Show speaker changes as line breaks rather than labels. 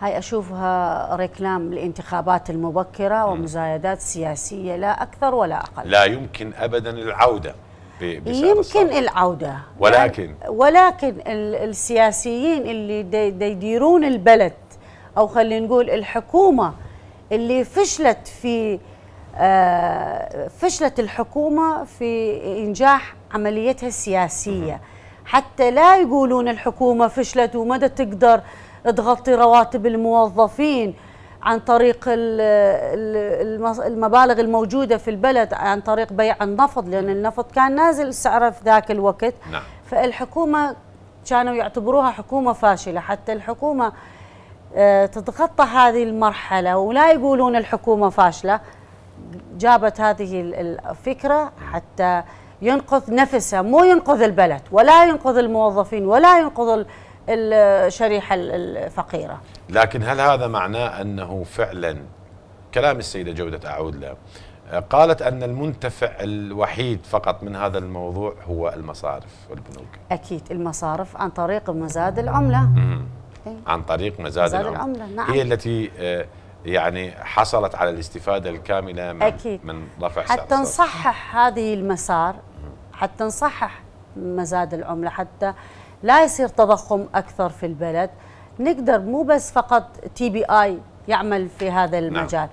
هاي أشوفها ركلام الانتخابات المبكرة ومزايدات سياسية لا أكثر ولا أقل
لا يمكن أبدا العودة يمكن
الصحيح. العودة ولكن يعني ولكن السياسيين اللي يديرون البلد أو خلينا نقول الحكومة اللي فشلت في آه، فشلت الحكومة في إنجاح عمليتها السياسية حتى لا يقولون الحكومة فشلت ومدى تقدر تغطي رواتب الموظفين عن طريق المبالغ الموجودة في البلد عن طريق بيع النفط لأن النفط كان نازل سعره في ذاك الوقت نعم. فالحكومة كانوا يعتبروها حكومة فاشلة حتى الحكومة آه، تتخطى هذه المرحلة ولا يقولون الحكومة فاشلة جابت هذه الفكرة حتى ينقذ نفسه مو ينقذ البلد ولا ينقذ الموظفين ولا ينقذ الشريحة الفقيرة
لكن هل هذا معناه أنه فعلا كلام السيدة جودة أعود له آه، قالت أن المنتفع الوحيد فقط من هذا الموضوع هو المصارف والبنوك
أكيد المصارف عن طريق مزاد العملة إيه.
عن طريق مزاد, مزاد العملة, العملة. نعم. هي التي آه، يعني حصلت على الاستفادة الكاملة من, أكيد. من رفع حتى نصحح
هذه المسار حتى نصحح مزاد العملة حتى لا يصير تضخم اكثر في البلد نقدر مو بس فقط تي بي اي يعمل في هذا نعم. المجال نعم.